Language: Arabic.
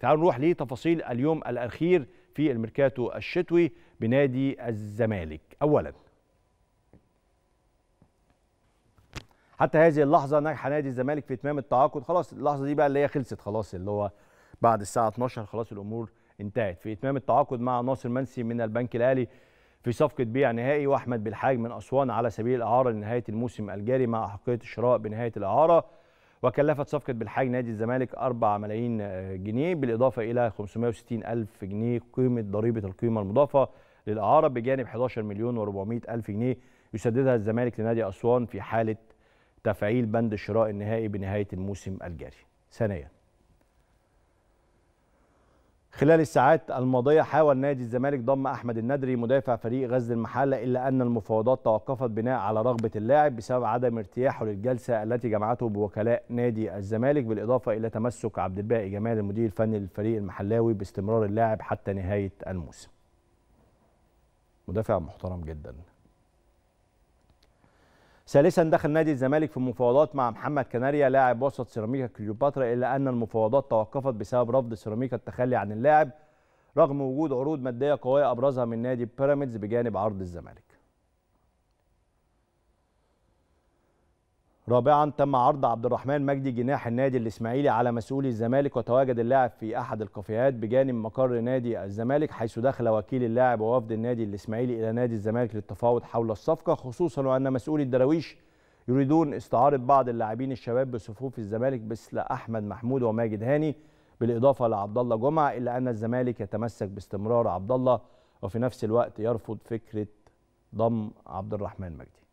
تعالوا نروح لتفاصيل اليوم الأخير في الميركاتو الشتوي بنادي الزمالك أولا حتى هذه اللحظة نجح نادي الزمالك في إتمام التعاقد خلاص اللحظة دي بقى اللي هي خلصت خلاص اللي هو بعد الساعة 12 خلاص الأمور انتهت في إتمام التعاقد مع ناصر منسي من البنك الأهلي في صفقة بيع نهائي وأحمد بالحاج من أسوان على سبيل الإعارة لنهاية الموسم الجاري مع أحقية الشراء بنهاية الإعارة وكلفت صفقة بالحاج نادي الزمالك 4 ملايين جنيه بالإضافة إلى 560 ألف جنيه قيمة ضريبة القيمة المضافة للإعارة بجانب 11 مليون و400 ألف جنيه يسددها الزمالك لنادي أسوان في حالة تفعيل بند الشراء النهائي بنهاية الموسم الجاري ثانياً خلال الساعات الماضية حاول نادي الزمالك ضم أحمد الندري مدافع فريق غزل المحلة إلا أن المفاوضات توقفت بناء على رغبة اللاعب بسبب عدم ارتياحه للجلسة التي جمعته بوكلاء نادي الزمالك بالإضافة إلى تمسك عبد الباقي جمال المدير الفني للفريق المحلاوي باستمرار اللاعب حتى نهاية الموسم مدافع محترم جداً ثالثا دخل نادي الزمالك في مفاوضات مع محمد كناريا لاعب وسط سيراميكا كليوباترا الا ان المفاوضات توقفت بسبب رفض سيراميكا التخلي عن اللاعب رغم وجود عروض ماديه قويه ابرزها من نادي بيراميدز بجانب عرض الزمالك رابعا تم عرض عبد الرحمن مجدي جناح النادي الاسماعيلي على مسؤولي الزمالك وتواجد اللاعب في احد الكافيهات بجانب مقر نادي الزمالك حيث دخل وكيل اللاعب ووفد النادي الاسماعيلي الى نادي الزمالك للتفاوض حول الصفقه خصوصا وان مسؤولي الدراويش يريدون استعاره بعض اللاعبين الشباب بصفوف الزمالك مثل احمد محمود وماجد هاني بالاضافه لعبد الله جمعه الا ان الزمالك يتمسك باستمرار عبد الله وفي نفس الوقت يرفض فكره ضم عبد الرحمن مجدي